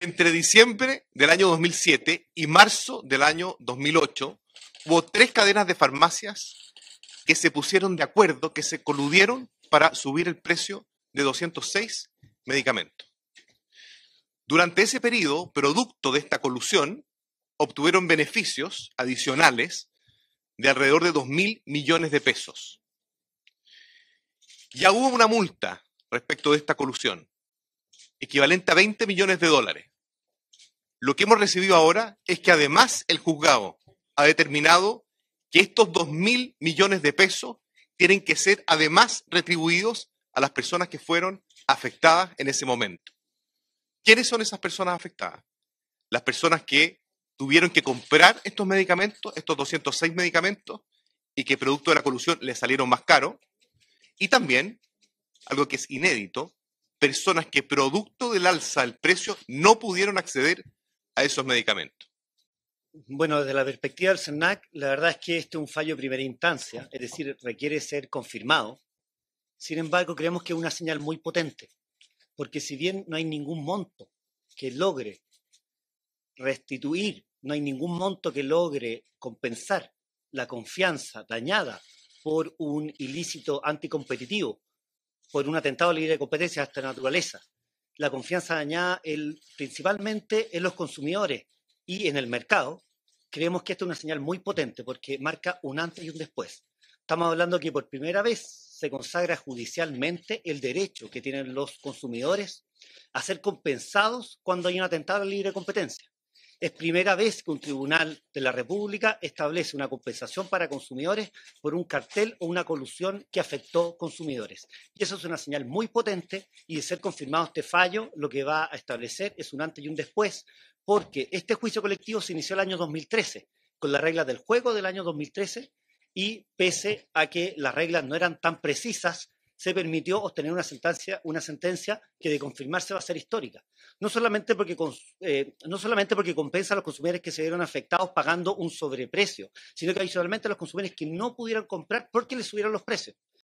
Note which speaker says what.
Speaker 1: entre diciembre del año 2007 y marzo del año 2008 hubo tres cadenas de farmacias que se pusieron de acuerdo, que se coludieron para subir el precio de 206 medicamentos. Durante ese periodo, producto de esta colusión, obtuvieron beneficios adicionales de alrededor de 2.000 millones de pesos. Ya hubo una multa respecto de esta colusión, equivalente a 20 millones de dólares. Lo que hemos recibido ahora es que además el juzgado ha determinado que estos 2.000 millones de pesos tienen que ser además retribuidos a las personas que fueron afectadas en ese momento. ¿Quiénes son esas personas afectadas? Las personas que tuvieron que comprar estos medicamentos, estos 206 medicamentos, y que producto de la colusión les salieron más caros. Y también, algo que es inédito, personas que producto del alza del precio no pudieron acceder a esos medicamentos?
Speaker 2: Bueno, desde la perspectiva del CERNAC, la verdad es que este es un fallo de primera instancia, es decir, requiere ser confirmado. Sin embargo, creemos que es una señal muy potente, porque si bien no hay ningún monto que logre restituir, no hay ningún monto que logre compensar la confianza dañada por un ilícito anticompetitivo, por un atentado a la libre competencia de esta naturaleza, la confianza dañada principalmente en los consumidores y en el mercado, creemos que esta es una señal muy potente porque marca un antes y un después. Estamos hablando que por primera vez se consagra judicialmente el derecho que tienen los consumidores a ser compensados cuando hay un atentado a la libre competencia. Es primera vez que un tribunal de la República establece una compensación para consumidores por un cartel o una colusión que afectó consumidores. Y eso es una señal muy potente y de ser confirmado este fallo, lo que va a establecer es un antes y un después, porque este juicio colectivo se inició el año 2013 con las reglas del juego del año 2013 y pese a que las reglas no eran tan precisas, se permitió obtener una sentencia, una sentencia que de confirmarse va a ser histórica. No solamente, porque, eh, no solamente porque compensa a los consumidores que se vieron afectados pagando un sobreprecio, sino que adicionalmente a los consumidores que no pudieron comprar porque les subieron los precios.